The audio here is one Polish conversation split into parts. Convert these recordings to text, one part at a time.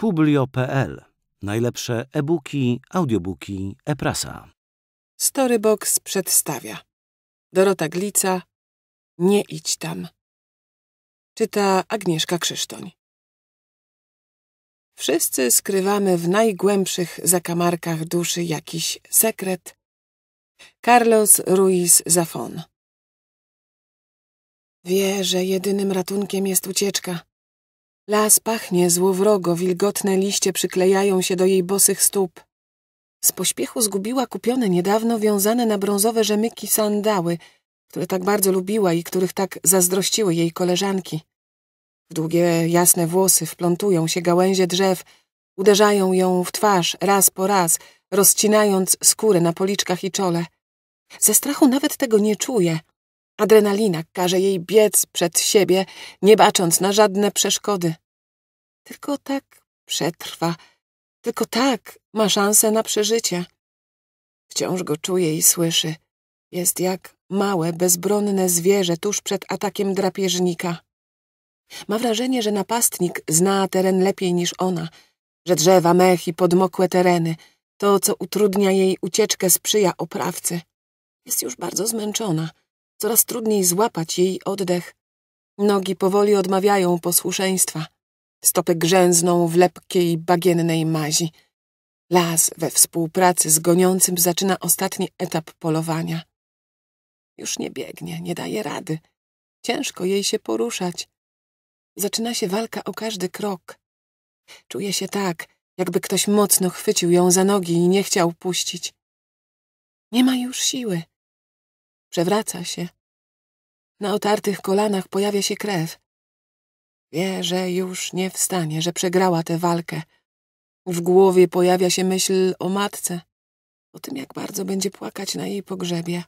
Publio.pl. Najlepsze e-booki, audiobooki, e-prasa. Storybox przedstawia. Dorota Glica. Nie idź tam. Czyta Agnieszka Krzysztoń. Wszyscy skrywamy w najgłębszych zakamarkach duszy jakiś sekret. Carlos Ruiz Zafon. Wie, że jedynym ratunkiem jest ucieczka. Las pachnie złowrogo, wilgotne liście przyklejają się do jej bosych stóp. Z pośpiechu zgubiła kupione niedawno wiązane na brązowe rzemyki sandały, które tak bardzo lubiła i których tak zazdrościły jej koleżanki. W długie, jasne włosy wplątują się gałęzie drzew, uderzają ją w twarz raz po raz, rozcinając skórę na policzkach i czole. Ze strachu nawet tego nie czuje, Adrenalina każe jej biec przed siebie, nie bacząc na żadne przeszkody. Tylko tak przetrwa. Tylko tak ma szansę na przeżycie. Wciąż go czuje i słyszy. Jest jak małe, bezbronne zwierzę tuż przed atakiem drapieżnika. Ma wrażenie, że napastnik zna teren lepiej niż ona, że drzewa, mech i podmokłe tereny, to co utrudnia jej ucieczkę, sprzyja oprawcy. Jest już bardzo zmęczona. Coraz trudniej złapać jej oddech. Nogi powoli odmawiają posłuszeństwa. Stopy grzęzną w lepkiej, bagiennej mazi. Las we współpracy z goniącym zaczyna ostatni etap polowania. Już nie biegnie, nie daje rady. Ciężko jej się poruszać. Zaczyna się walka o każdy krok. Czuje się tak, jakby ktoś mocno chwycił ją za nogi i nie chciał puścić. Nie ma już siły. Przewraca się. Na otartych kolanach pojawia się krew. Wie, że już nie wstanie, że przegrała tę walkę. W głowie pojawia się myśl o matce, o tym, jak bardzo będzie płakać na jej pogrzebie.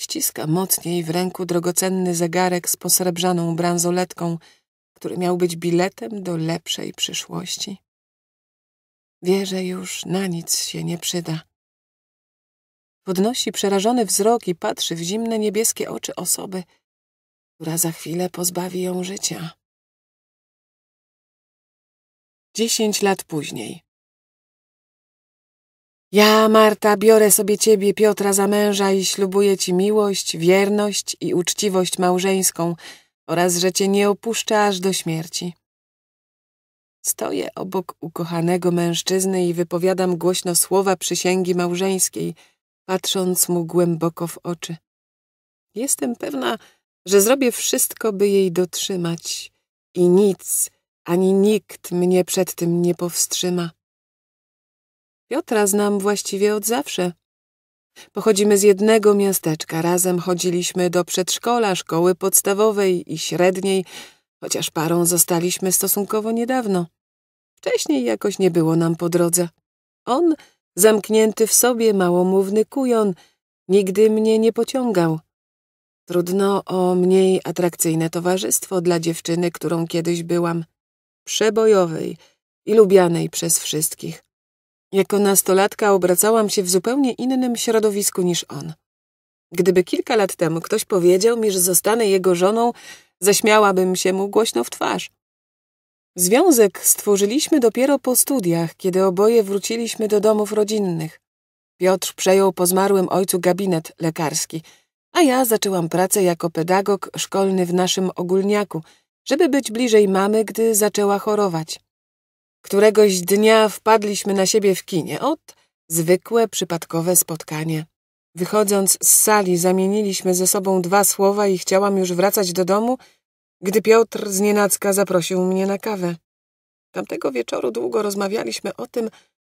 Ściska mocniej w ręku drogocenny zegarek z posrebrzaną bransoletką, który miał być biletem do lepszej przyszłości. Wie, że już na nic się nie przyda podnosi przerażony wzrok i patrzy w zimne niebieskie oczy osoby, która za chwilę pozbawi ją życia. Dziesięć lat później. Ja, Marta, biorę sobie ciebie, Piotra, za męża i ślubuję ci miłość, wierność i uczciwość małżeńską oraz, że cię nie opuszczę aż do śmierci. Stoję obok ukochanego mężczyzny i wypowiadam głośno słowa przysięgi małżeńskiej – patrząc mu głęboko w oczy. Jestem pewna, że zrobię wszystko, by jej dotrzymać i nic, ani nikt mnie przed tym nie powstrzyma. Piotra znam właściwie od zawsze. Pochodzimy z jednego miasteczka, razem chodziliśmy do przedszkola, szkoły podstawowej i średniej, chociaż parą zostaliśmy stosunkowo niedawno. Wcześniej jakoś nie było nam po drodze. On Zamknięty w sobie małomówny kujon nigdy mnie nie pociągał. Trudno o mniej atrakcyjne towarzystwo dla dziewczyny, którą kiedyś byłam. Przebojowej i lubianej przez wszystkich. Jako nastolatka obracałam się w zupełnie innym środowisku niż on. Gdyby kilka lat temu ktoś powiedział mi, że zostanę jego żoną, zaśmiałabym się mu głośno w twarz. Związek stworzyliśmy dopiero po studiach, kiedy oboje wróciliśmy do domów rodzinnych. Piotr przejął po zmarłym ojcu gabinet lekarski, a ja zaczęłam pracę jako pedagog szkolny w naszym ogólniaku, żeby być bliżej mamy, gdy zaczęła chorować. Któregoś dnia wpadliśmy na siebie w kinie. Ot, zwykłe, przypadkowe spotkanie. Wychodząc z sali, zamieniliśmy ze sobą dwa słowa i chciałam już wracać do domu – gdy Piotr znienacka zaprosił mnie na kawę. Tamtego wieczoru długo rozmawialiśmy o tym,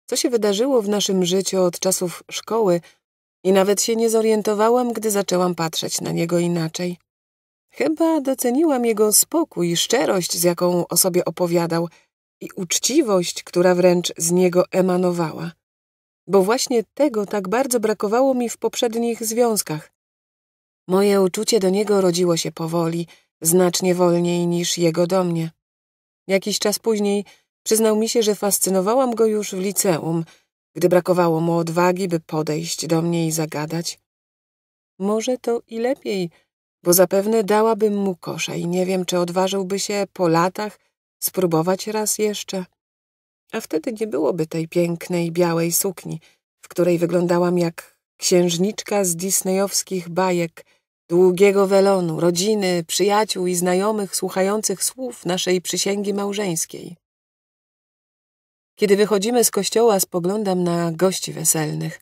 co się wydarzyło w naszym życiu od czasów szkoły i nawet się nie zorientowałam, gdy zaczęłam patrzeć na niego inaczej. Chyba doceniłam jego spokój, i szczerość, z jaką o sobie opowiadał i uczciwość, która wręcz z niego emanowała. Bo właśnie tego tak bardzo brakowało mi w poprzednich związkach. Moje uczucie do niego rodziło się powoli – znacznie wolniej niż jego do mnie. Jakiś czas później przyznał mi się, że fascynowałam go już w liceum, gdy brakowało mu odwagi, by podejść do mnie i zagadać. Może to i lepiej, bo zapewne dałabym mu kosza i nie wiem, czy odważyłby się po latach spróbować raz jeszcze. A wtedy nie byłoby tej pięknej białej sukni, w której wyglądałam jak księżniczka z disneyowskich bajek – długiego welonu, rodziny, przyjaciół i znajomych słuchających słów naszej przysięgi małżeńskiej. Kiedy wychodzimy z kościoła, spoglądam na gości weselnych.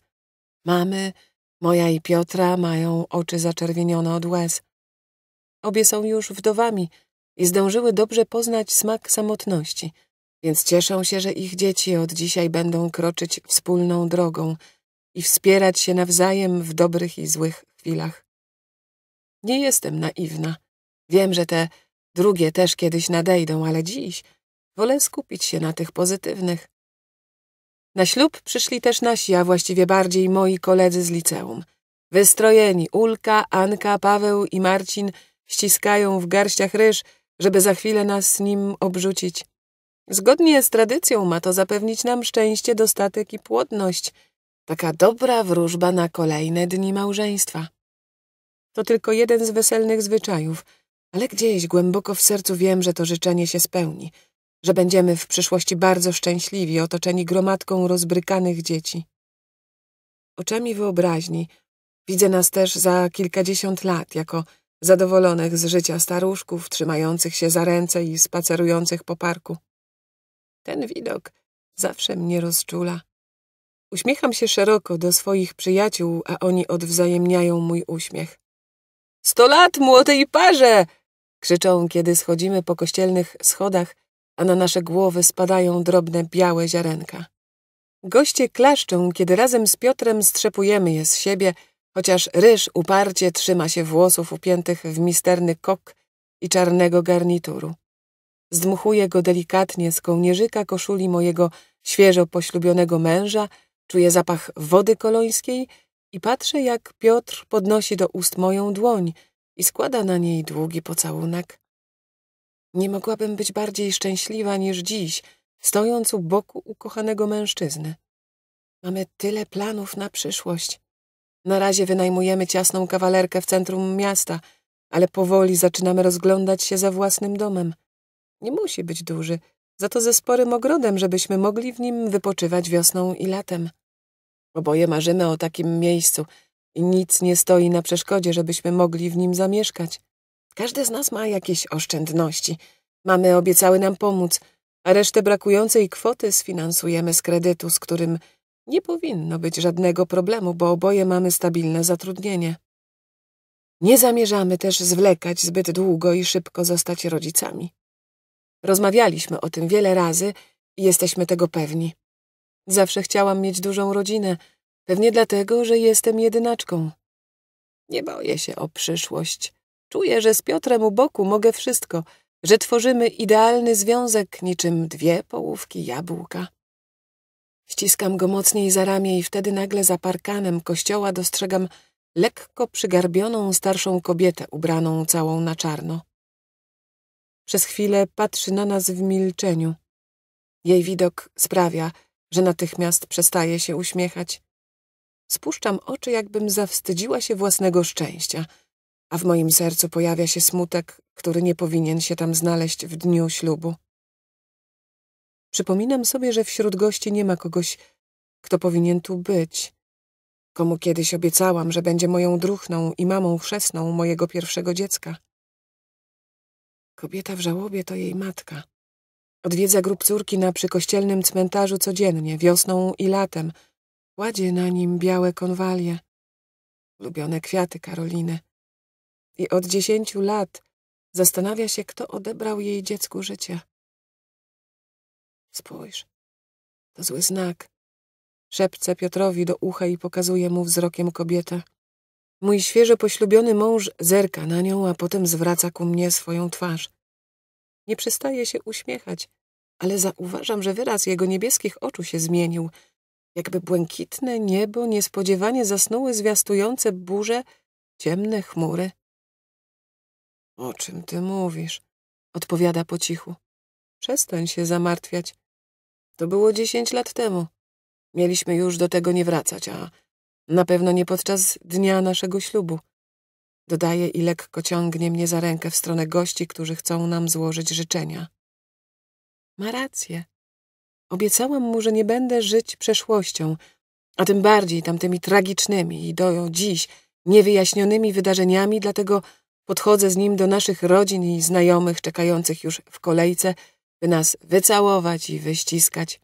Mamy, moja i Piotra mają oczy zaczerwienione od łez. Obie są już wdowami i zdążyły dobrze poznać smak samotności, więc cieszą się, że ich dzieci od dzisiaj będą kroczyć wspólną drogą i wspierać się nawzajem w dobrych i złych chwilach. Nie jestem naiwna. Wiem, że te drugie też kiedyś nadejdą, ale dziś wolę skupić się na tych pozytywnych. Na ślub przyszli też nasi, a właściwie bardziej moi koledzy z liceum. Wystrojeni Ulka, Anka, Paweł i Marcin ściskają w garściach ryż, żeby za chwilę nas nim obrzucić. Zgodnie z tradycją ma to zapewnić nam szczęście, dostatek i płodność. Taka dobra wróżba na kolejne dni małżeństwa. To tylko jeden z weselnych zwyczajów, ale gdzieś głęboko w sercu wiem, że to życzenie się spełni, że będziemy w przyszłości bardzo szczęśliwi, otoczeni gromadką rozbrykanych dzieci. Oczami wyobraźni widzę nas też za kilkadziesiąt lat jako zadowolonych z życia staruszków, trzymających się za ręce i spacerujących po parku. Ten widok zawsze mnie rozczula. Uśmiecham się szeroko do swoich przyjaciół, a oni odwzajemniają mój uśmiech. Sto lat młodej parze! Krzyczą, kiedy schodzimy po kościelnych schodach, a na nasze głowy spadają drobne białe ziarenka. Goście klaszczą, kiedy razem z Piotrem strzepujemy je z siebie, chociaż ryż uparcie trzyma się włosów upiętych w misterny kok i czarnego garnituru. Zdmuchuję go delikatnie z kołnierzyka koszuli mojego świeżo poślubionego męża, czuję zapach wody kolońskiej – i patrzę, jak Piotr podnosi do ust moją dłoń i składa na niej długi pocałunek. Nie mogłabym być bardziej szczęśliwa niż dziś, stojąc u boku ukochanego mężczyzny. Mamy tyle planów na przyszłość. Na razie wynajmujemy ciasną kawalerkę w centrum miasta, ale powoli zaczynamy rozglądać się za własnym domem. Nie musi być duży, za to ze sporym ogrodem, żebyśmy mogli w nim wypoczywać wiosną i latem. Oboje marzymy o takim miejscu i nic nie stoi na przeszkodzie, żebyśmy mogli w nim zamieszkać. Każdy z nas ma jakieś oszczędności. Mamy obiecały nam pomóc, a resztę brakującej kwoty sfinansujemy z kredytu, z którym nie powinno być żadnego problemu, bo oboje mamy stabilne zatrudnienie. Nie zamierzamy też zwlekać zbyt długo i szybko zostać rodzicami. Rozmawialiśmy o tym wiele razy i jesteśmy tego pewni. Zawsze chciałam mieć dużą rodzinę, pewnie dlatego, że jestem jedynaczką. Nie boję się o przyszłość. Czuję, że z Piotrem u boku mogę wszystko, że tworzymy idealny związek niczym dwie połówki jabłka. Ściskam go mocniej za ramię i wtedy nagle za parkanem kościoła dostrzegam lekko przygarbioną starszą kobietę ubraną całą na czarno. Przez chwilę patrzy na nas w milczeniu. Jej widok sprawia, że natychmiast przestaje się uśmiechać. Spuszczam oczy, jakbym zawstydziła się własnego szczęścia, a w moim sercu pojawia się smutek, który nie powinien się tam znaleźć w dniu ślubu. Przypominam sobie, że wśród gości nie ma kogoś, kto powinien tu być, komu kiedyś obiecałam, że będzie moją druchną i mamą chrzestną mojego pierwszego dziecka. Kobieta w żałobie to jej matka. Odwiedza grób córki na przykościelnym cmentarzu codziennie, wiosną i latem. Kładzie na nim białe konwalie, lubione kwiaty Karoliny. I od dziesięciu lat zastanawia się, kto odebrał jej dziecku życie. Spójrz, to zły znak. Szepce Piotrowi do ucha i pokazuje mu wzrokiem kobietę. Mój świeżo poślubiony mąż zerka na nią, a potem zwraca ku mnie swoją twarz. Nie przestaje się uśmiechać, ale zauważam, że wyraz jego niebieskich oczu się zmienił. Jakby błękitne niebo niespodziewanie zasnuły zwiastujące burze ciemne chmury. O czym ty mówisz? odpowiada po cichu. Przestań się zamartwiać. To było dziesięć lat temu. Mieliśmy już do tego nie wracać, a na pewno nie podczas dnia naszego ślubu. Dodaje i lekko ciągnie mnie za rękę w stronę gości, którzy chcą nam złożyć życzenia. Ma rację. Obiecałam mu, że nie będę żyć przeszłością, a tym bardziej tamtymi tragicznymi i do dziś niewyjaśnionymi wydarzeniami, dlatego podchodzę z nim do naszych rodzin i znajomych czekających już w kolejce, by nas wycałować i wyściskać.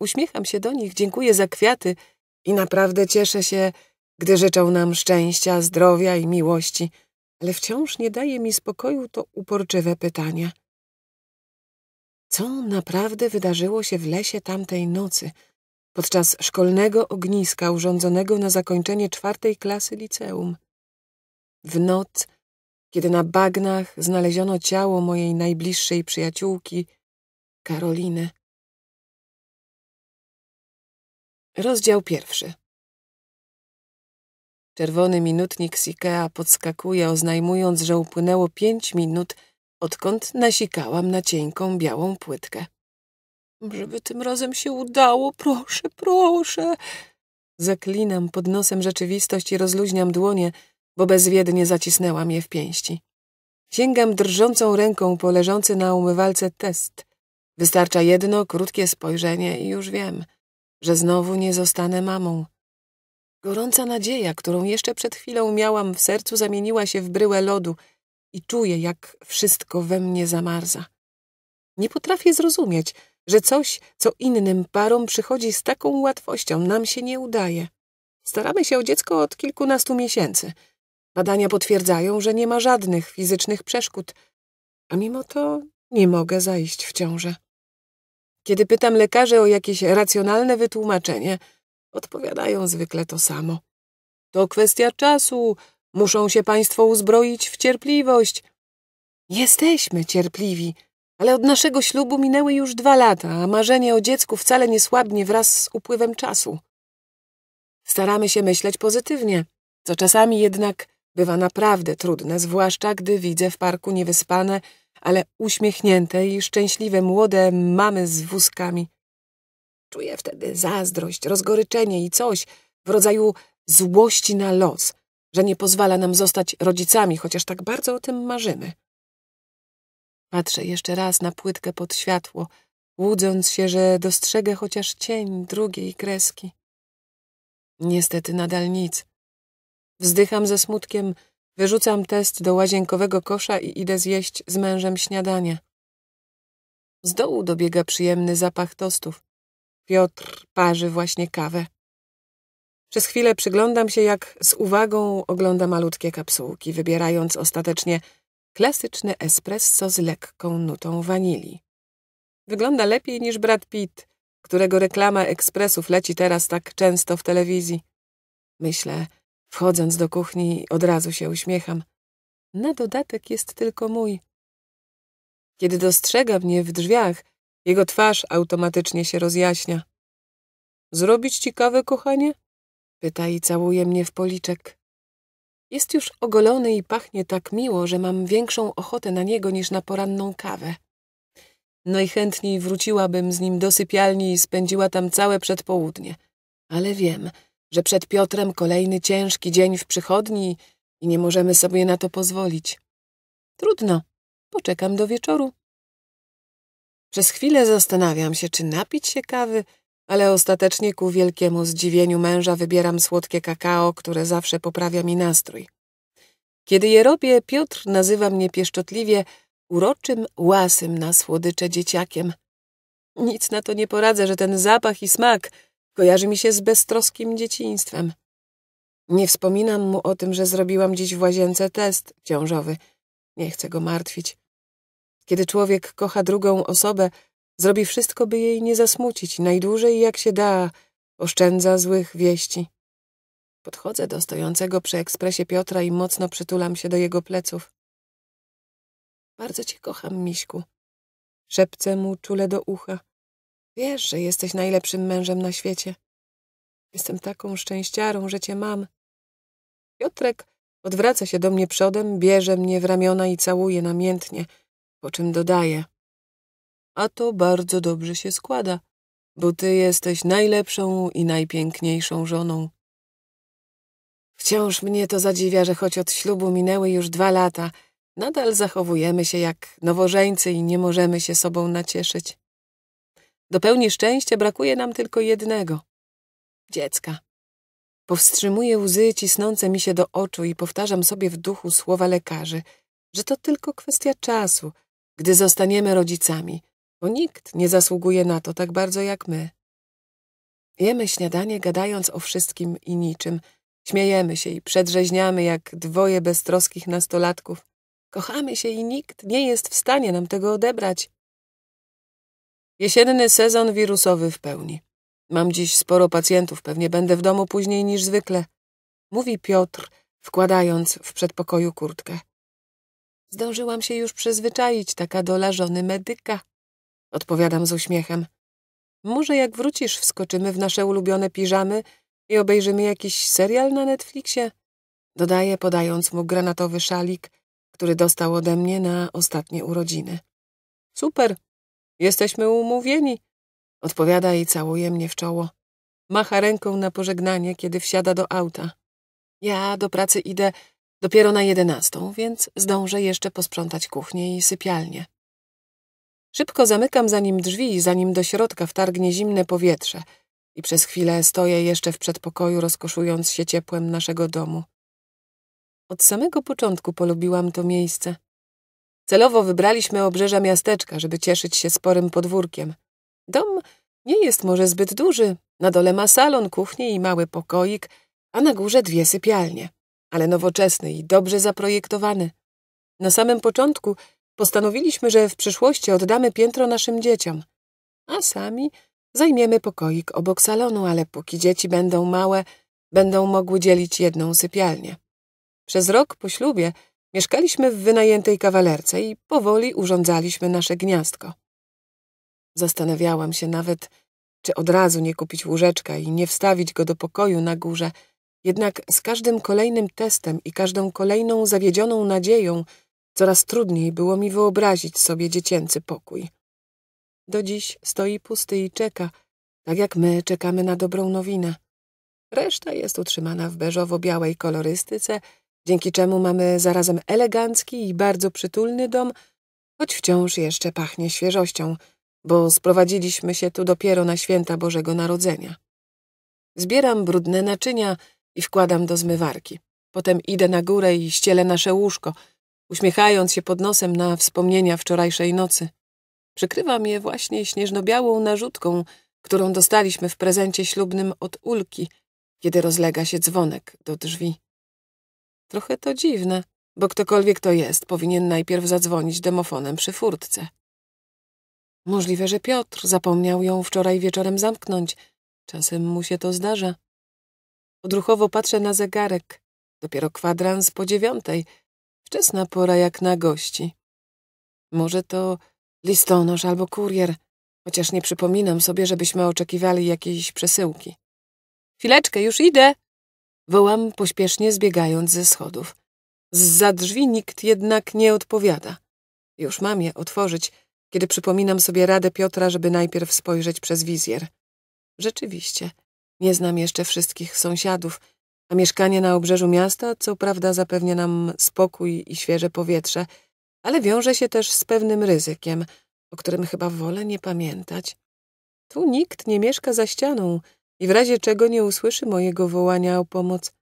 Uśmiecham się do nich, dziękuję za kwiaty i naprawdę cieszę się, gdy życzą nam szczęścia, zdrowia i miłości, ale wciąż nie daje mi spokoju to uporczywe pytania. Co naprawdę wydarzyło się w lesie tamtej nocy, podczas szkolnego ogniska urządzonego na zakończenie czwartej klasy liceum? W noc, kiedy na bagnach znaleziono ciało mojej najbliższej przyjaciółki, Karoliny. Rozdział pierwszy. Czerwony minutnik Sikea podskakuje, oznajmując, że upłynęło pięć minut – odkąd nasikałam na cienką, białą płytkę. Żeby tym razem się udało, proszę, proszę. Zaklinam pod nosem rzeczywistość i rozluźniam dłonie, bo bezwiednie zacisnęłam je w pięści. Sięgam drżącą ręką po leżący na umywalce test. Wystarcza jedno krótkie spojrzenie i już wiem, że znowu nie zostanę mamą. Gorąca nadzieja, którą jeszcze przed chwilą miałam w sercu, zamieniła się w bryłę lodu – i czuję, jak wszystko we mnie zamarza. Nie potrafię zrozumieć, że coś, co innym parom przychodzi z taką łatwością, nam się nie udaje. Staramy się o dziecko od kilkunastu miesięcy. Badania potwierdzają, że nie ma żadnych fizycznych przeszkód, a mimo to nie mogę zajść w ciążę. Kiedy pytam lekarzy o jakieś racjonalne wytłumaczenie, odpowiadają zwykle to samo. To kwestia czasu, Muszą się państwo uzbroić w cierpliwość. Jesteśmy cierpliwi, ale od naszego ślubu minęły już dwa lata, a marzenie o dziecku wcale nie słabnie wraz z upływem czasu. Staramy się myśleć pozytywnie, co czasami jednak bywa naprawdę trudne, zwłaszcza gdy widzę w parku niewyspane, ale uśmiechnięte i szczęśliwe młode mamy z wózkami. Czuję wtedy zazdrość, rozgoryczenie i coś w rodzaju złości na los, że nie pozwala nam zostać rodzicami, chociaż tak bardzo o tym marzymy. Patrzę jeszcze raz na płytkę pod światło, łudząc się, że dostrzegę chociaż cień drugiej kreski. Niestety nadal nic. Wzdycham ze smutkiem, wyrzucam test do łazienkowego kosza i idę zjeść z mężem śniadanie. Z dołu dobiega przyjemny zapach tostów. Piotr parzy właśnie kawę. Przez chwilę przyglądam się, jak z uwagą ogląda malutkie kapsułki, wybierając ostatecznie klasyczny espresso z lekką nutą wanilii. Wygląda lepiej niż Brad Pitt, którego reklama ekspresów leci teraz tak często w telewizji. Myślę, wchodząc do kuchni, od razu się uśmiecham. Na dodatek jest tylko mój. Kiedy dostrzega mnie w drzwiach, jego twarz automatycznie się rozjaśnia. Zrobić ci kawę, kochanie? Pyta i całuje mnie w policzek. Jest już ogolony i pachnie tak miło, że mam większą ochotę na niego niż na poranną kawę. Najchętniej wróciłabym z nim do sypialni i spędziła tam całe przedpołudnie. Ale wiem, że przed Piotrem kolejny ciężki dzień w przychodni i nie możemy sobie na to pozwolić. Trudno, poczekam do wieczoru. Przez chwilę zastanawiam się, czy napić się kawy, ale ostatecznie ku wielkiemu zdziwieniu męża wybieram słodkie kakao, które zawsze poprawia mi nastrój. Kiedy je robię, Piotr nazywa mnie pieszczotliwie uroczym, łasym na słodycze dzieciakiem. Nic na to nie poradzę, że ten zapach i smak kojarzy mi się z beztroskim dzieciństwem. Nie wspominam mu o tym, że zrobiłam dziś w łazience test ciążowy. Nie chcę go martwić. Kiedy człowiek kocha drugą osobę, Zrobi wszystko, by jej nie zasmucić. Najdłużej, jak się da, oszczędza złych wieści. Podchodzę do stojącego przy ekspresie Piotra i mocno przytulam się do jego pleców. Bardzo cię kocham, Miśku. Szepcę mu czule do ucha. Wiesz, że jesteś najlepszym mężem na świecie. Jestem taką szczęściarą, że cię mam. Piotrek odwraca się do mnie przodem, bierze mnie w ramiona i całuje namiętnie, po czym dodaje a to bardzo dobrze się składa, bo ty jesteś najlepszą i najpiękniejszą żoną. Wciąż mnie to zadziwia, że choć od ślubu minęły już dwa lata, nadal zachowujemy się jak nowożeńcy i nie możemy się sobą nacieszyć. Do pełni szczęścia brakuje nam tylko jednego dziecka. Powstrzymuję łzy cisnące mi się do oczu i powtarzam sobie w duchu słowa lekarzy, że to tylko kwestia czasu, gdy zostaniemy rodzicami, bo nikt nie zasługuje na to tak bardzo jak my. Jemy śniadanie, gadając o wszystkim i niczym. Śmiejemy się i przedrzeźniamy jak dwoje beztroskich nastolatków. Kochamy się i nikt nie jest w stanie nam tego odebrać. Jesienny sezon wirusowy w pełni. Mam dziś sporo pacjentów, pewnie będę w domu później niż zwykle. Mówi Piotr, wkładając w przedpokoju kurtkę. Zdążyłam się już przyzwyczaić, taka dola żony medyka. Odpowiadam z uśmiechem. Może jak wrócisz, wskoczymy w nasze ulubione piżamy i obejrzymy jakiś serial na Netflixie? Dodaję, podając mu granatowy szalik, który dostał ode mnie na ostatnie urodziny. Super, jesteśmy umówieni, odpowiada i całuje mnie w czoło. Macha ręką na pożegnanie, kiedy wsiada do auta. Ja do pracy idę dopiero na jedenastą, więc zdążę jeszcze posprzątać kuchnię i sypialnię. Szybko zamykam za nim drzwi, zanim do środka wtargnie zimne powietrze i przez chwilę stoję jeszcze w przedpokoju, rozkoszując się ciepłem naszego domu. Od samego początku polubiłam to miejsce. Celowo wybraliśmy obrzeża miasteczka, żeby cieszyć się sporym podwórkiem. Dom nie jest może zbyt duży, na dole ma salon, kuchnię i mały pokoik, a na górze dwie sypialnie, ale nowoczesny i dobrze zaprojektowany. Na samym początku Postanowiliśmy, że w przyszłości oddamy piętro naszym dzieciom, a sami zajmiemy pokoik obok salonu, ale póki dzieci będą małe, będą mogły dzielić jedną sypialnię. Przez rok po ślubie mieszkaliśmy w wynajętej kawalerce i powoli urządzaliśmy nasze gniazdko. Zastanawiałam się nawet, czy od razu nie kupić łóżeczka i nie wstawić go do pokoju na górze, jednak z każdym kolejnym testem i każdą kolejną zawiedzioną nadzieją Coraz trudniej było mi wyobrazić sobie dziecięcy pokój. Do dziś stoi pusty i czeka, tak jak my czekamy na dobrą nowinę. Reszta jest utrzymana w beżowo-białej kolorystyce, dzięki czemu mamy zarazem elegancki i bardzo przytulny dom, choć wciąż jeszcze pachnie świeżością, bo sprowadziliśmy się tu dopiero na święta Bożego Narodzenia. Zbieram brudne naczynia i wkładam do zmywarki. Potem idę na górę i ścielę nasze łóżko, uśmiechając się pod nosem na wspomnienia wczorajszej nocy. Przykrywam je właśnie śnieżno-białą narzutką, którą dostaliśmy w prezencie ślubnym od Ulki, kiedy rozlega się dzwonek do drzwi. Trochę to dziwne, bo ktokolwiek to jest, powinien najpierw zadzwonić demofonem przy furtce. Możliwe, że Piotr zapomniał ją wczoraj wieczorem zamknąć. Czasem mu się to zdarza. Odruchowo patrzę na zegarek. Dopiero kwadrans po dziewiątej, Wczesna pora jak na gości. Może to listonosz albo kurier, chociaż nie przypominam sobie, żebyśmy oczekiwali jakiejś przesyłki. Chwileczkę, już idę! Wołam pośpiesznie, zbiegając ze schodów. Zza drzwi nikt jednak nie odpowiada. Już mam je otworzyć, kiedy przypominam sobie radę Piotra, żeby najpierw spojrzeć przez wizjer. Rzeczywiście, nie znam jeszcze wszystkich sąsiadów, a mieszkanie na obrzeżu miasta co prawda zapewnia nam spokój i świeże powietrze, ale wiąże się też z pewnym ryzykiem, o którym chyba wolę nie pamiętać. Tu nikt nie mieszka za ścianą i w razie czego nie usłyszy mojego wołania o pomoc.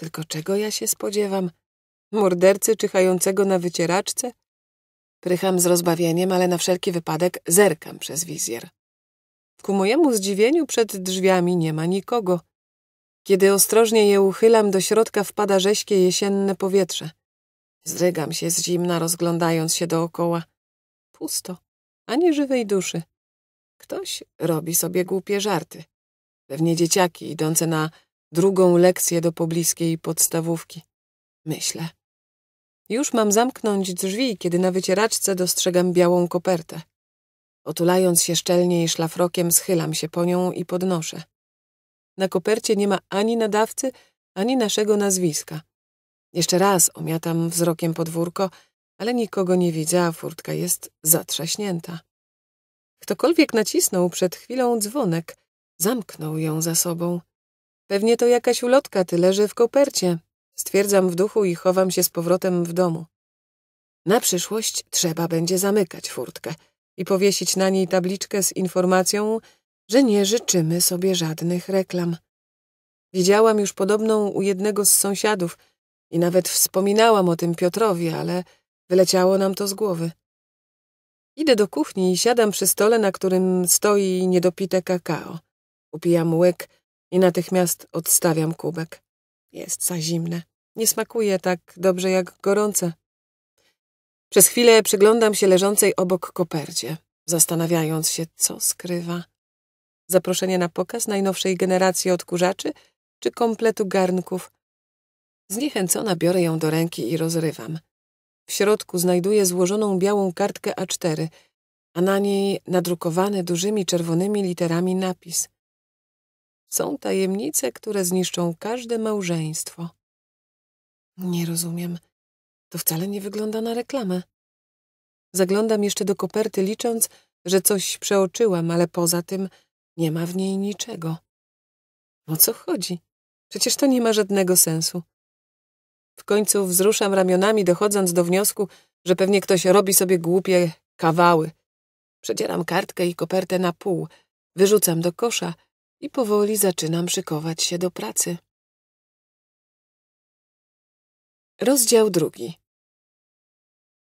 Tylko czego ja się spodziewam? Mordercy czyhającego na wycieraczce? Prycham z rozbawieniem, ale na wszelki wypadek zerkam przez wizjer. Ku mojemu zdziwieniu przed drzwiami nie ma nikogo – kiedy ostrożnie je uchylam, do środka wpada rześkie jesienne powietrze. Zrygam się z zimna, rozglądając się dookoła. Pusto, ani żywej duszy. Ktoś robi sobie głupie żarty. Pewnie dzieciaki idące na drugą lekcję do pobliskiej podstawówki. Myślę. Już mam zamknąć drzwi, kiedy na wycieraczce dostrzegam białą kopertę. Otulając się szczelniej szlafrokiem, schylam się po nią i podnoszę. Na kopercie nie ma ani nadawcy, ani naszego nazwiska. Jeszcze raz omiatam wzrokiem podwórko, ale nikogo nie widzę, a furtka jest zatrzaśnięta. Ktokolwiek nacisnął przed chwilą dzwonek, zamknął ją za sobą. Pewnie to jakaś ulotka, ty leży w kopercie. Stwierdzam w duchu i chowam się z powrotem w domu. Na przyszłość trzeba będzie zamykać furtkę i powiesić na niej tabliczkę z informacją, że nie życzymy sobie żadnych reklam. Widziałam już podobną u jednego z sąsiadów i nawet wspominałam o tym Piotrowi, ale wyleciało nam to z głowy. Idę do kuchni i siadam przy stole, na którym stoi niedopite kakao. Upijam łyk i natychmiast odstawiam kubek. Jest za zimne. Nie smakuje tak dobrze jak gorące. Przez chwilę przyglądam się leżącej obok kopercie, zastanawiając się, co skrywa zaproszenie na pokaz najnowszej generacji odkurzaczy czy kompletu garnków. Zniechęcona biorę ją do ręki i rozrywam. W środku znajduję złożoną białą kartkę A4, a na niej nadrukowany dużymi czerwonymi literami napis. Są tajemnice, które zniszczą każde małżeństwo. Nie rozumiem. To wcale nie wygląda na reklamę. Zaglądam jeszcze do koperty, licząc, że coś przeoczyłam, ale poza tym nie ma w niej niczego. O co chodzi? Przecież to nie ma żadnego sensu. W końcu wzruszam ramionami, dochodząc do wniosku, że pewnie ktoś robi sobie głupie kawały. Przedzieram kartkę i kopertę na pół, wyrzucam do kosza i powoli zaczynam szykować się do pracy. Rozdział drugi.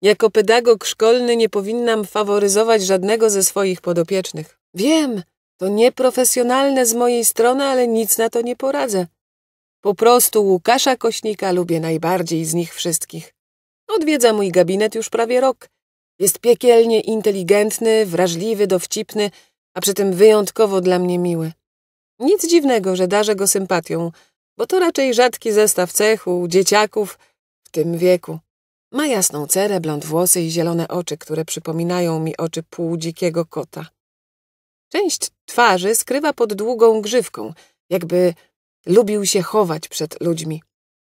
Jako pedagog szkolny nie powinnam faworyzować żadnego ze swoich podopiecznych. Wiem, to nieprofesjonalne z mojej strony, ale nic na to nie poradzę. Po prostu Łukasza Kośnika lubię najbardziej z nich wszystkich. Odwiedza mój gabinet już prawie rok. Jest piekielnie inteligentny, wrażliwy, dowcipny, a przy tym wyjątkowo dla mnie miły. Nic dziwnego, że darzę go sympatią, bo to raczej rzadki zestaw cechu, dzieciaków w tym wieku. Ma jasną cerę, blond włosy i zielone oczy, które przypominają mi oczy półdzikiego kota. Część twarzy skrywa pod długą grzywką, jakby lubił się chować przed ludźmi.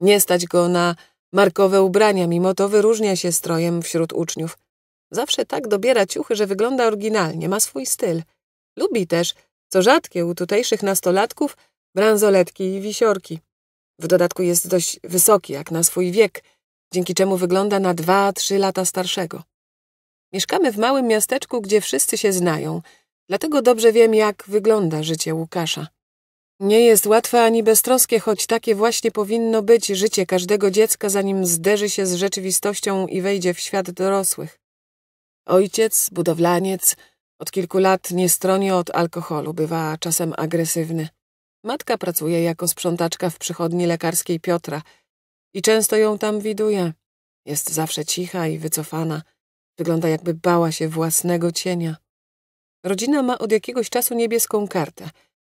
Nie stać go na markowe ubrania, mimo to wyróżnia się strojem wśród uczniów. Zawsze tak dobiera ciuchy, że wygląda oryginalnie, ma swój styl. Lubi też, co rzadkie u tutejszych nastolatków, bransoletki i wisiorki. W dodatku jest dość wysoki, jak na swój wiek, dzięki czemu wygląda na dwa, trzy lata starszego. Mieszkamy w małym miasteczku, gdzie wszyscy się znają – Dlatego dobrze wiem, jak wygląda życie Łukasza. Nie jest łatwe ani beztroskie, choć takie właśnie powinno być życie każdego dziecka, zanim zderzy się z rzeczywistością i wejdzie w świat dorosłych. Ojciec, budowlaniec, od kilku lat nie stroni od alkoholu, bywa czasem agresywny. Matka pracuje jako sprzątaczka w przychodni lekarskiej Piotra i często ją tam widuje. Jest zawsze cicha i wycofana. Wygląda jakby bała się własnego cienia. Rodzina ma od jakiegoś czasu niebieską kartę,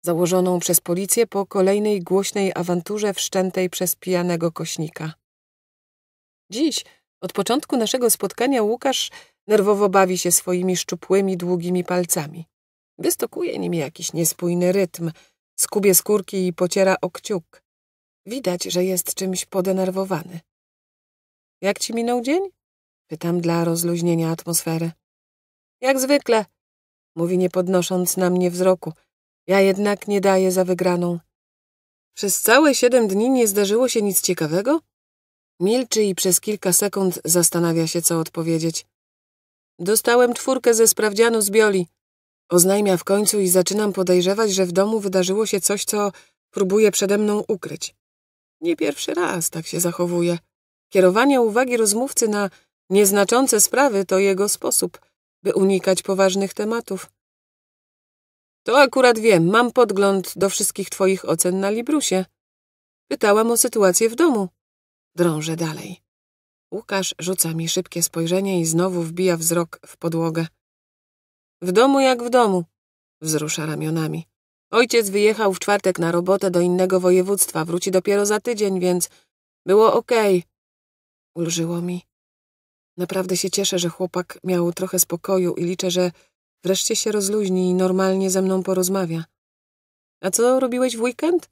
założoną przez policję po kolejnej głośnej awanturze wszczętej przez pijanego kośnika. Dziś, od początku naszego spotkania, Łukasz nerwowo bawi się swoimi szczupłymi, długimi palcami. Wystokuje nimi jakiś niespójny rytm, skubie skórki i pociera okciuk. Widać, że jest czymś podenerwowany. Jak ci minął dzień? Pytam dla rozluźnienia atmosfery. Jak zwykle, mówi nie podnosząc na mnie wzroku. Ja jednak nie daję za wygraną. Przez całe siedem dni nie zdarzyło się nic ciekawego? Milczy i przez kilka sekund zastanawia się, co odpowiedzieć. Dostałem czwórkę ze sprawdzianu z bioli. Oznajmia w końcu i zaczynam podejrzewać, że w domu wydarzyło się coś, co próbuje przede mną ukryć. Nie pierwszy raz tak się zachowuje. Kierowanie uwagi rozmówcy na nieznaczące sprawy to jego sposób by unikać poważnych tematów. To akurat wiem, mam podgląd do wszystkich twoich ocen na Librusie. Pytałam o sytuację w domu. Drążę dalej. Łukasz rzuca mi szybkie spojrzenie i znowu wbija wzrok w podłogę. W domu jak w domu, wzrusza ramionami. Ojciec wyjechał w czwartek na robotę do innego województwa, wróci dopiero za tydzień, więc było okej. Okay. Ulżyło mi. Naprawdę się cieszę, że chłopak miał trochę spokoju i liczę, że wreszcie się rozluźni i normalnie ze mną porozmawia. A co robiłeś w weekend?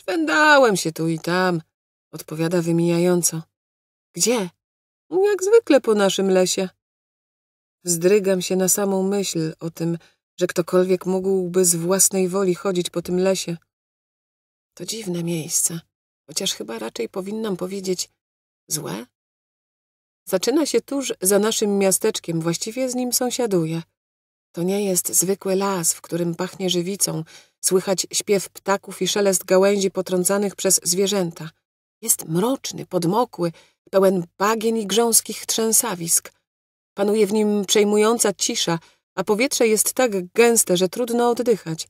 Szwendałem się tu i tam, odpowiada wymijająco. Gdzie? No jak zwykle po naszym lesie. Wzdrygam się na samą myśl o tym, że ktokolwiek mógłby z własnej woli chodzić po tym lesie. To dziwne miejsce, chociaż chyba raczej powinnam powiedzieć złe? Zaczyna się tuż za naszym miasteczkiem, właściwie z nim sąsiaduje. To nie jest zwykły las, w którym pachnie żywicą, słychać śpiew ptaków i szelest gałęzi potrącanych przez zwierzęta. Jest mroczny, podmokły, pełen bagien i grząskich trzęsawisk. Panuje w nim przejmująca cisza, a powietrze jest tak gęste, że trudno oddychać.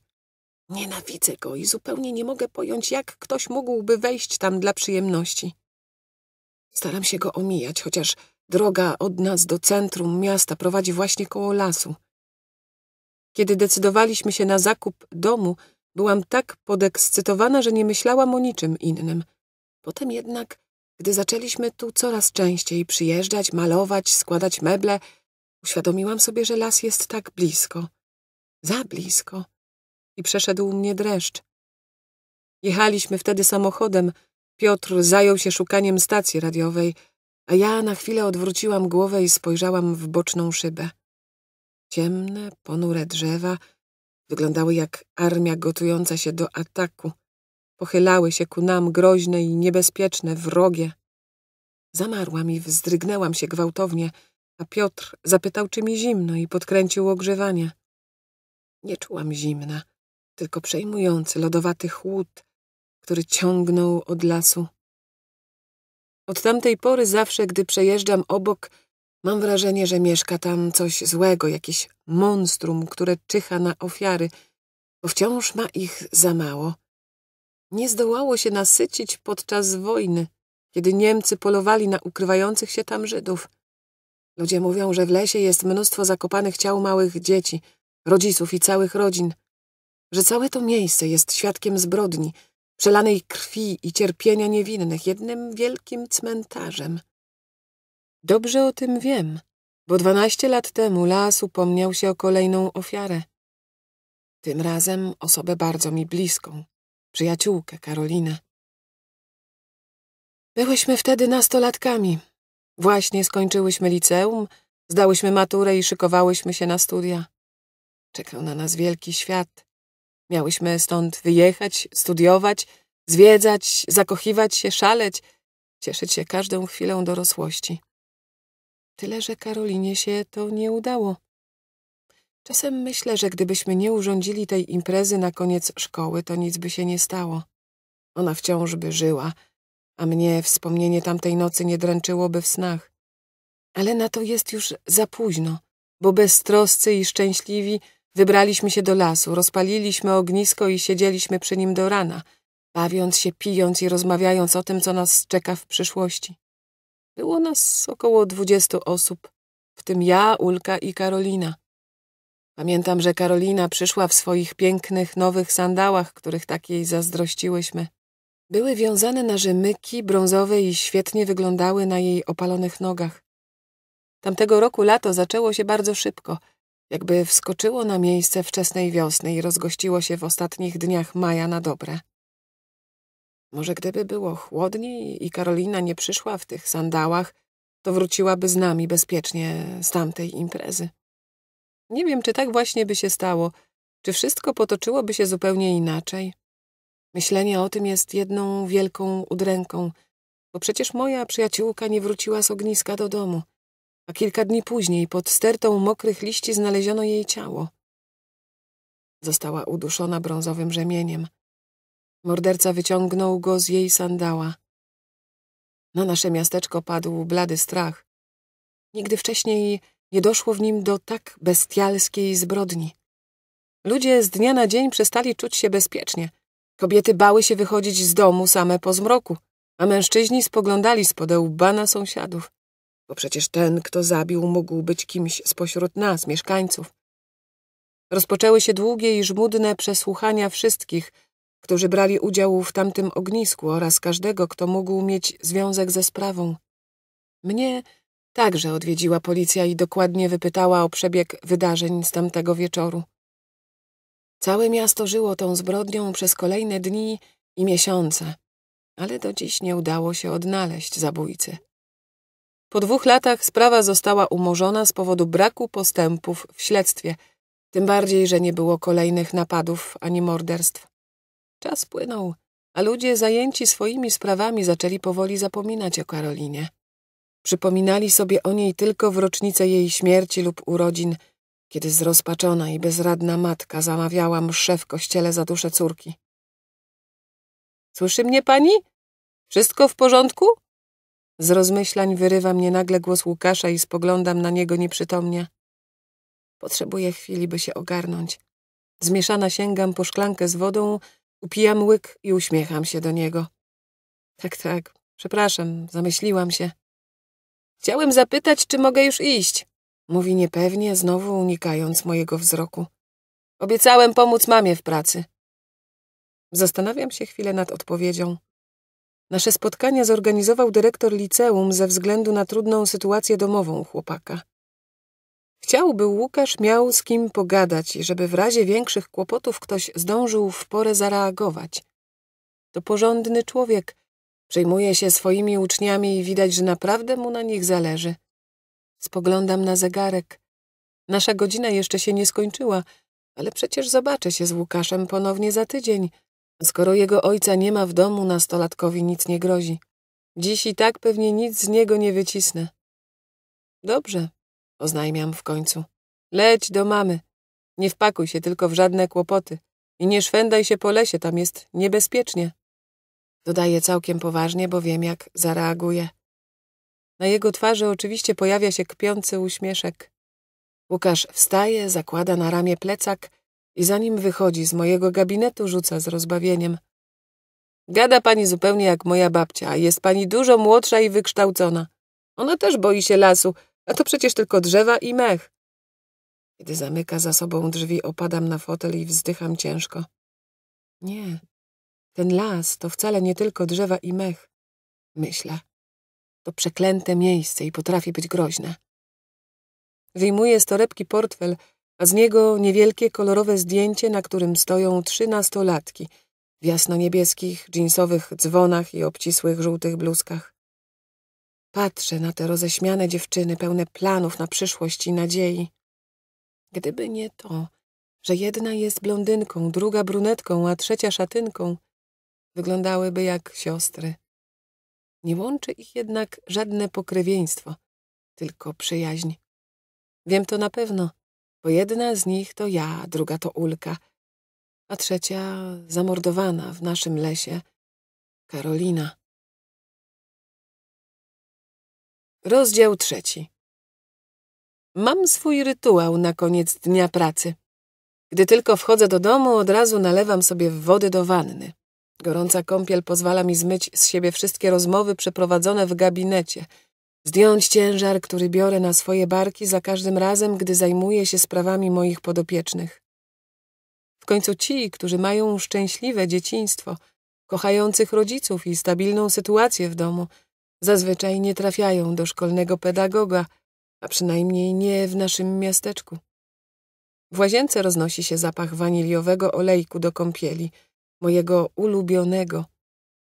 Nienawidzę go i zupełnie nie mogę pojąć, jak ktoś mógłby wejść tam dla przyjemności. Staram się go omijać, chociaż droga od nas do centrum miasta prowadzi właśnie koło lasu. Kiedy decydowaliśmy się na zakup domu, byłam tak podekscytowana, że nie myślałam o niczym innym. Potem jednak, gdy zaczęliśmy tu coraz częściej przyjeżdżać, malować, składać meble, uświadomiłam sobie, że las jest tak blisko. Za blisko. I przeszedł mnie dreszcz. Jechaliśmy wtedy samochodem, Piotr zajął się szukaniem stacji radiowej, a ja na chwilę odwróciłam głowę i spojrzałam w boczną szybę. Ciemne, ponure drzewa wyglądały jak armia gotująca się do ataku. Pochylały się ku nam groźne i niebezpieczne, wrogie. Zamarłam i wzdrygnęłam się gwałtownie, a Piotr zapytał, czy mi zimno i podkręcił ogrzewanie. Nie czułam zimna, tylko przejmujący, lodowaty chłód, który ciągnął od lasu. Od tamtej pory zawsze, gdy przejeżdżam obok, mam wrażenie, że mieszka tam coś złego, jakieś monstrum, które czyha na ofiary, bo wciąż ma ich za mało. Nie zdołało się nasycić podczas wojny, kiedy Niemcy polowali na ukrywających się tam Żydów. Ludzie mówią, że w lesie jest mnóstwo zakopanych ciał małych dzieci, rodziców i całych rodzin, że całe to miejsce jest świadkiem zbrodni, przelanej krwi i cierpienia niewinnych, jednym wielkim cmentarzem. Dobrze o tym wiem, bo dwanaście lat temu las upomniał się o kolejną ofiarę. Tym razem osobę bardzo mi bliską, przyjaciółkę Karolinę. Byłyśmy wtedy nastolatkami. Właśnie skończyłyśmy liceum, zdałyśmy maturę i szykowałyśmy się na studia. Czekał na nas wielki świat, Miałyśmy stąd wyjechać, studiować, zwiedzać, zakochiwać się, szaleć, cieszyć się każdą chwilą dorosłości. Tyle, że Karolinie się to nie udało. Czasem myślę, że gdybyśmy nie urządzili tej imprezy na koniec szkoły, to nic by się nie stało. Ona wciąż by żyła, a mnie wspomnienie tamtej nocy nie dręczyłoby w snach. Ale na to jest już za późno, bo bez troscy i szczęśliwi Wybraliśmy się do lasu, rozpaliliśmy ognisko i siedzieliśmy przy nim do rana, bawiąc się, pijąc i rozmawiając o tym, co nas czeka w przyszłości. Było nas około dwudziestu osób, w tym ja, Ulka i Karolina. Pamiętam, że Karolina przyszła w swoich pięknych, nowych sandałach, których tak jej zazdrościłyśmy. Były wiązane na rzemyki brązowe i świetnie wyglądały na jej opalonych nogach. Tamtego roku lato zaczęło się bardzo szybko – jakby wskoczyło na miejsce wczesnej wiosny i rozgościło się w ostatnich dniach maja na dobre. Może gdyby było chłodniej i Karolina nie przyszła w tych sandałach, to wróciłaby z nami bezpiecznie z tamtej imprezy. Nie wiem, czy tak właśnie by się stało, czy wszystko potoczyłoby się zupełnie inaczej. Myślenie o tym jest jedną wielką udręką, bo przecież moja przyjaciółka nie wróciła z ogniska do domu – a kilka dni później pod stertą mokrych liści znaleziono jej ciało. Została uduszona brązowym rzemieniem. Morderca wyciągnął go z jej sandała. Na nasze miasteczko padł blady strach. Nigdy wcześniej nie doszło w nim do tak bestialskiej zbrodni. Ludzie z dnia na dzień przestali czuć się bezpiecznie. Kobiety bały się wychodzić z domu same po zmroku, a mężczyźni spoglądali z podełba na sąsiadów bo przecież ten, kto zabił, mógł być kimś spośród nas, mieszkańców. Rozpoczęły się długie i żmudne przesłuchania wszystkich, którzy brali udział w tamtym ognisku oraz każdego, kto mógł mieć związek ze sprawą. Mnie także odwiedziła policja i dokładnie wypytała o przebieg wydarzeń z tamtego wieczoru. Całe miasto żyło tą zbrodnią przez kolejne dni i miesiące, ale do dziś nie udało się odnaleźć zabójcy. Po dwóch latach sprawa została umorzona z powodu braku postępów w śledztwie, tym bardziej, że nie było kolejnych napadów ani morderstw. Czas płynął, a ludzie zajęci swoimi sprawami zaczęli powoli zapominać o Karolinie. Przypominali sobie o niej tylko w rocznicę jej śmierci lub urodzin, kiedy zrozpaczona i bezradna matka zamawiała mszę w kościele za duszę córki. Słyszy mnie pani? Wszystko w porządku? Z rozmyślań wyrywa mnie nagle głos Łukasza i spoglądam na niego nieprzytomnie. Potrzebuję chwili, by się ogarnąć. Zmieszana sięgam po szklankę z wodą, upijam łyk i uśmiecham się do niego. Tak, tak, przepraszam, zamyśliłam się. Chciałem zapytać, czy mogę już iść. Mówi niepewnie, znowu unikając mojego wzroku. Obiecałem pomóc mamie w pracy. Zastanawiam się chwilę nad odpowiedzią. Nasze spotkania zorganizował dyrektor liceum ze względu na trudną sytuację domową chłopaka. Chciałby Łukasz miał z kim pogadać i żeby w razie większych kłopotów ktoś zdążył w porę zareagować. To porządny człowiek, przejmuje się swoimi uczniami i widać, że naprawdę mu na nich zależy. Spoglądam na zegarek. Nasza godzina jeszcze się nie skończyła, ale przecież zobaczę się z Łukaszem ponownie za tydzień – Skoro jego ojca nie ma w domu, nastolatkowi nic nie grozi. Dziś i tak pewnie nic z niego nie wycisnę. Dobrze, oznajmiam w końcu. Leć do mamy. Nie wpakuj się tylko w żadne kłopoty i nie szwendaj się po lesie, tam jest niebezpiecznie. Dodaję całkiem poważnie, bo wiem, jak zareaguje. Na jego twarzy oczywiście pojawia się kpiący uśmieszek. Łukasz wstaje, zakłada na ramię plecak i zanim wychodzi z mojego gabinetu, rzuca z rozbawieniem. Gada pani zupełnie jak moja babcia, jest pani dużo młodsza i wykształcona. Ona też boi się lasu, a to przecież tylko drzewa i mech. Kiedy zamyka za sobą drzwi, opadam na fotel i wzdycham ciężko. Nie, ten las to wcale nie tylko drzewa i mech, myślę. To przeklęte miejsce i potrafi być groźne. Wyjmuję z torebki portfel, a z niego niewielkie kolorowe zdjęcie, na którym stoją trzynastolatki w jasno niebieskich dżinsowych dzwonach i obcisłych żółtych bluzkach. Patrzę na te roześmiane dziewczyny, pełne planów na przyszłość i nadziei. Gdyby nie to, że jedna jest blondynką, druga brunetką, a trzecia szatynką, wyglądałyby jak siostry. Nie łączy ich jednak żadne pokrewieństwo, tylko przyjaźń. Wiem to na pewno, bo jedna z nich to ja, druga to Ulka, a trzecia zamordowana w naszym lesie, Karolina. Rozdział trzeci. Mam swój rytuał na koniec dnia pracy. Gdy tylko wchodzę do domu, od razu nalewam sobie wody do wanny. Gorąca kąpiel pozwala mi zmyć z siebie wszystkie rozmowy przeprowadzone w gabinecie – zdjąć ciężar, który biorę na swoje barki za każdym razem, gdy zajmuję się sprawami moich podopiecznych. W końcu ci, którzy mają szczęśliwe dzieciństwo, kochających rodziców i stabilną sytuację w domu, zazwyczaj nie trafiają do szkolnego pedagoga, a przynajmniej nie w naszym miasteczku. W łazience roznosi się zapach waniliowego olejku do kąpieli, mojego ulubionego.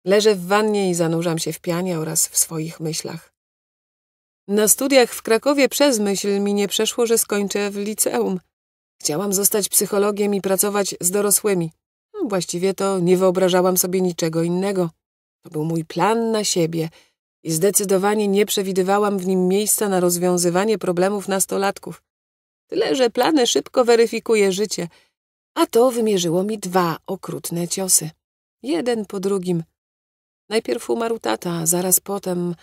Leżę w wannie i zanurzam się w pianie oraz w swoich myślach. Na studiach w Krakowie przez myśl mi nie przeszło, że skończę w liceum. Chciałam zostać psychologiem i pracować z dorosłymi. No, właściwie to nie wyobrażałam sobie niczego innego. To był mój plan na siebie i zdecydowanie nie przewidywałam w nim miejsca na rozwiązywanie problemów nastolatków. Tyle, że plany szybko weryfikuje życie, a to wymierzyło mi dwa okrutne ciosy. Jeden po drugim. Najpierw umarł tata, a zaraz potem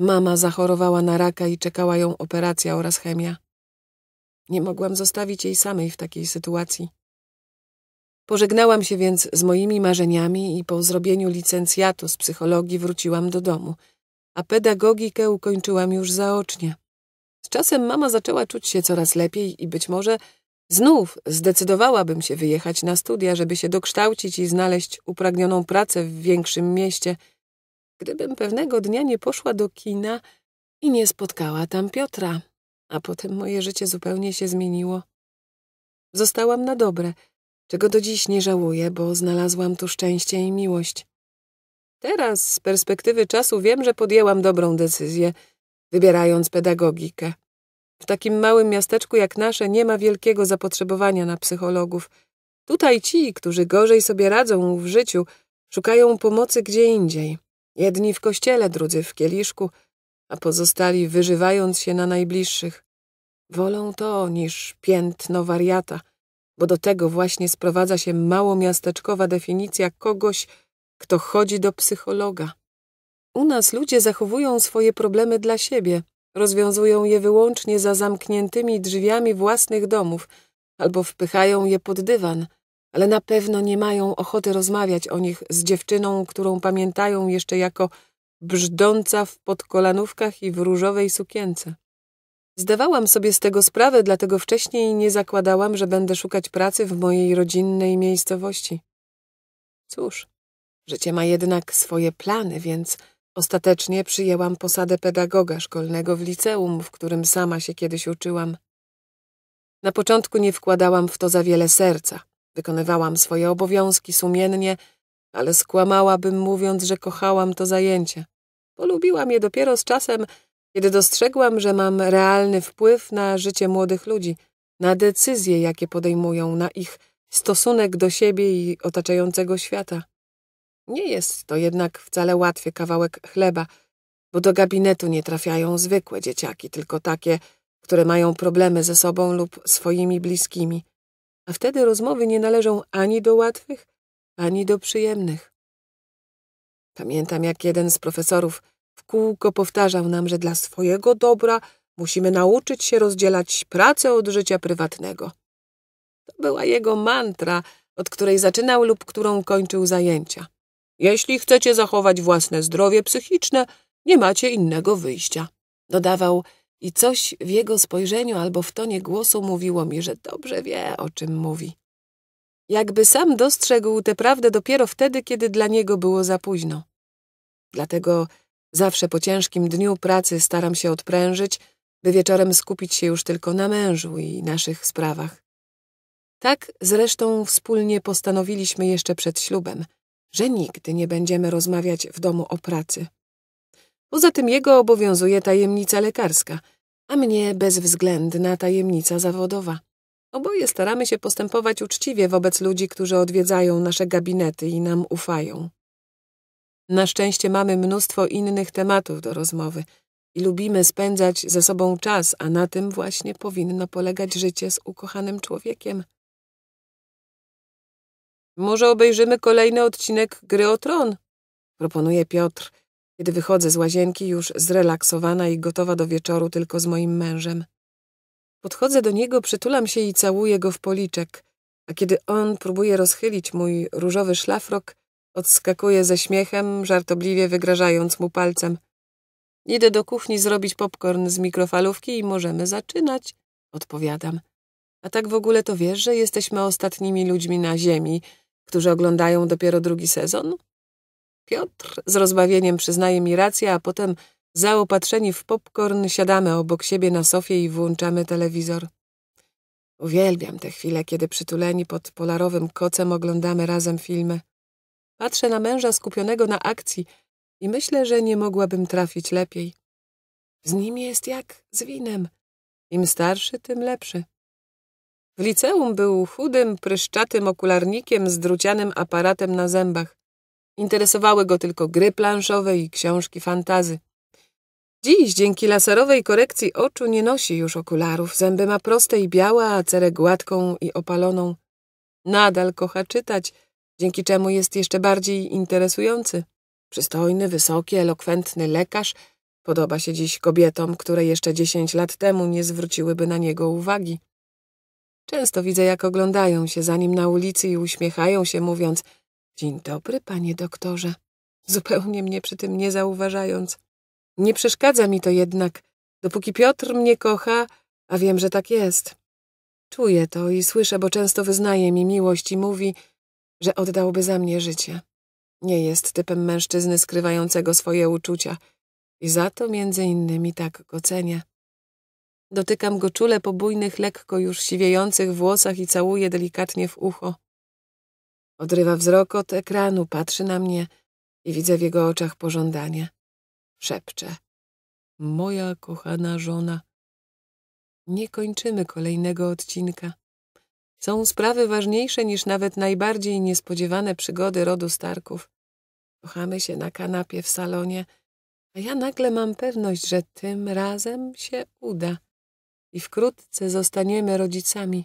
Mama zachorowała na raka i czekała ją operacja oraz chemia. Nie mogłam zostawić jej samej w takiej sytuacji. Pożegnałam się więc z moimi marzeniami i po zrobieniu licencjatu z psychologii wróciłam do domu, a pedagogikę ukończyłam już zaocznie. Z czasem mama zaczęła czuć się coraz lepiej i być może znów zdecydowałabym się wyjechać na studia, żeby się dokształcić i znaleźć upragnioną pracę w większym mieście – gdybym pewnego dnia nie poszła do kina i nie spotkała tam Piotra, a potem moje życie zupełnie się zmieniło. Zostałam na dobre, czego do dziś nie żałuję, bo znalazłam tu szczęście i miłość. Teraz z perspektywy czasu wiem, że podjęłam dobrą decyzję, wybierając pedagogikę. W takim małym miasteczku jak nasze nie ma wielkiego zapotrzebowania na psychologów. Tutaj ci, którzy gorzej sobie radzą w życiu, szukają pomocy gdzie indziej. Jedni w kościele, drudzy w kieliszku, a pozostali wyżywając się na najbliższych. Wolą to niż piętno wariata, bo do tego właśnie sprowadza się małomiasteczkowa definicja kogoś, kto chodzi do psychologa. U nas ludzie zachowują swoje problemy dla siebie, rozwiązują je wyłącznie za zamkniętymi drzwiami własnych domów albo wpychają je pod dywan – ale na pewno nie mają ochoty rozmawiać o nich z dziewczyną, którą pamiętają jeszcze jako brzdąca w podkolanówkach i w różowej sukience. Zdawałam sobie z tego sprawę, dlatego wcześniej nie zakładałam, że będę szukać pracy w mojej rodzinnej miejscowości. Cóż, życie ma jednak swoje plany, więc ostatecznie przyjęłam posadę pedagoga szkolnego w liceum, w którym sama się kiedyś uczyłam. Na początku nie wkładałam w to za wiele serca. Wykonywałam swoje obowiązki sumiennie, ale skłamałabym mówiąc, że kochałam to zajęcie. Polubiłam je dopiero z czasem, kiedy dostrzegłam, że mam realny wpływ na życie młodych ludzi, na decyzje, jakie podejmują, na ich stosunek do siebie i otaczającego świata. Nie jest to jednak wcale łatwy kawałek chleba, bo do gabinetu nie trafiają zwykłe dzieciaki, tylko takie, które mają problemy ze sobą lub swoimi bliskimi a wtedy rozmowy nie należą ani do łatwych, ani do przyjemnych. Pamiętam, jak jeden z profesorów w kółko powtarzał nam, że dla swojego dobra musimy nauczyć się rozdzielać pracę od życia prywatnego. To była jego mantra, od której zaczynał lub którą kończył zajęcia. Jeśli chcecie zachować własne zdrowie psychiczne, nie macie innego wyjścia. Dodawał, i coś w jego spojrzeniu albo w tonie głosu mówiło mi, że dobrze wie, o czym mówi. Jakby sam dostrzegł tę prawdę dopiero wtedy, kiedy dla niego było za późno. Dlatego zawsze po ciężkim dniu pracy staram się odprężyć, by wieczorem skupić się już tylko na mężu i naszych sprawach. Tak zresztą wspólnie postanowiliśmy jeszcze przed ślubem, że nigdy nie będziemy rozmawiać w domu o pracy. Poza tym jego obowiązuje tajemnica lekarska, a mnie bezwzględna tajemnica zawodowa. Oboje staramy się postępować uczciwie wobec ludzi, którzy odwiedzają nasze gabinety i nam ufają. Na szczęście mamy mnóstwo innych tematów do rozmowy i lubimy spędzać ze sobą czas, a na tym właśnie powinno polegać życie z ukochanym człowiekiem. Może obejrzymy kolejny odcinek Gry o Tron, proponuje Piotr, kiedy wychodzę z łazienki, już zrelaksowana i gotowa do wieczoru tylko z moim mężem. Podchodzę do niego, przytulam się i całuję go w policzek, a kiedy on próbuje rozchylić mój różowy szlafrok, odskakuje ze śmiechem, żartobliwie wygrażając mu palcem. Idę do kuchni zrobić popcorn z mikrofalówki i możemy zaczynać, odpowiadam. A tak w ogóle to wiesz, że jesteśmy ostatnimi ludźmi na Ziemi, którzy oglądają dopiero drugi sezon? Piotr z rozbawieniem przyznaje mi rację, a potem zaopatrzeni w popcorn siadamy obok siebie na sofie i włączamy telewizor. Uwielbiam te chwile, kiedy przytuleni pod polarowym kocem oglądamy razem filmy. Patrzę na męża skupionego na akcji i myślę, że nie mogłabym trafić lepiej. Z nim jest jak z winem. Im starszy, tym lepszy. W liceum był chudym, pryszczatym okularnikiem z drucianym aparatem na zębach. Interesowały go tylko gry planszowe i książki fantazy. Dziś, dzięki laserowej korekcji oczu, nie nosi już okularów. Zęby ma proste i białe, a cerę gładką i opaloną. Nadal kocha czytać, dzięki czemu jest jeszcze bardziej interesujący. Przystojny, wysoki, elokwentny lekarz podoba się dziś kobietom, które jeszcze dziesięć lat temu nie zwróciłyby na niego uwagi. Często widzę, jak oglądają się za nim na ulicy i uśmiechają się, mówiąc – Dzień dobry, panie doktorze. Zupełnie mnie przy tym nie zauważając. Nie przeszkadza mi to jednak. Dopóki Piotr mnie kocha, a wiem, że tak jest. Czuję to i słyszę, bo często wyznaje mi miłość i mówi, że oddałby za mnie życie. Nie jest typem mężczyzny skrywającego swoje uczucia i za to między innymi tak go cenię. Dotykam go czule po bujnych, lekko już siwiejących włosach i całuję delikatnie w ucho. Odrywa wzrok od ekranu, patrzy na mnie i widzę w jego oczach pożądanie. Szepcze. Moja kochana żona. Nie kończymy kolejnego odcinka. Są sprawy ważniejsze niż nawet najbardziej niespodziewane przygody rodu Starków. Kochamy się na kanapie w salonie, a ja nagle mam pewność, że tym razem się uda i wkrótce zostaniemy rodzicami.